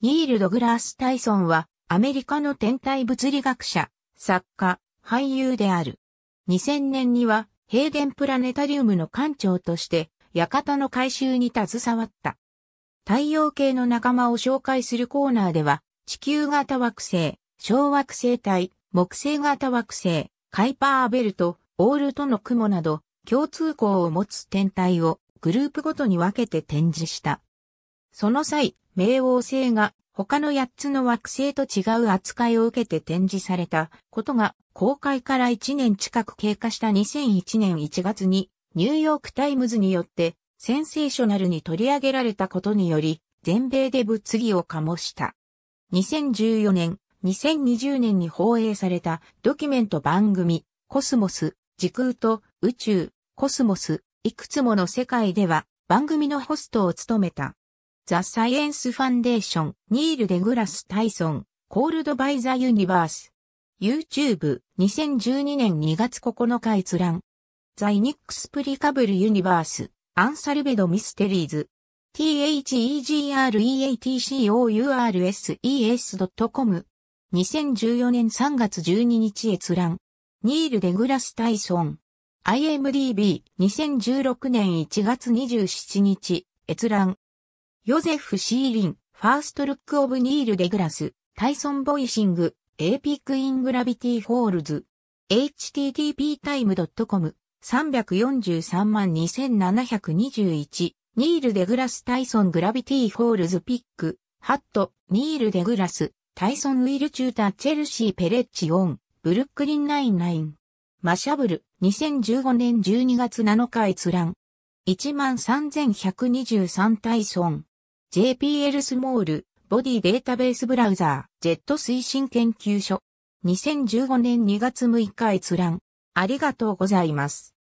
ニール・ドグラース・タイソンは、アメリカの天体物理学者、作家、俳優である。2000年には、ヘーデンプラネタリウムの館長として、館の改修に携わった。太陽系の仲間を紹介するコーナーでは、地球型惑星、小惑星帯、木星型惑星、カイパーベルト、オールとの雲など、共通項を持つ天体をグループごとに分けて展示した。その際、冥王星が他の8つの惑星と違う扱いを受けて展示されたことが公開から1年近く経過した2001年1月にニューヨークタイムズによってセンセーショナルに取り上げられたことにより全米で物議を醸した。2014年、2020年に放映されたドキュメント番組コスモス、時空と宇宙、コスモス、いくつもの世界では番組のホストを務めたザ・サイエンス・ファンデーション、ニール・デグラス・タイソン、コールド・バイ・ザ・ユニバース。YouTube、2012年2月9日閲覧。ザ・イニックス・プリカブル・ユニバース、アンサルベド・ミステリーズ。thegeatcourses.com。2014年3月12日閲覧。ニール・デグラス・タイソン。IMDB、2016年1月27日、閲覧。ヨゼフ・シーリン、ファーストルック・オブ・ニール・デグラス、タイソン・ボイシング、エーピク・イン・グラビティ・フォールズ、http://time.com、343万2721、ニール・デグラス・タイソン・グラビティ・フォールズ・ピック、ハット、ニール・デグラス、タイソン・ウィル・チューター・チェルシー・ペレッチ・オン、ブルックリン・ナイン・ナイン。マシャブル、2015年12月7日閲覧。13,123タイソン。JPL スモール、ボディデータベースブラウザー、ジェット推進研究所。2015年2月6日閲覧。ありがとうございます。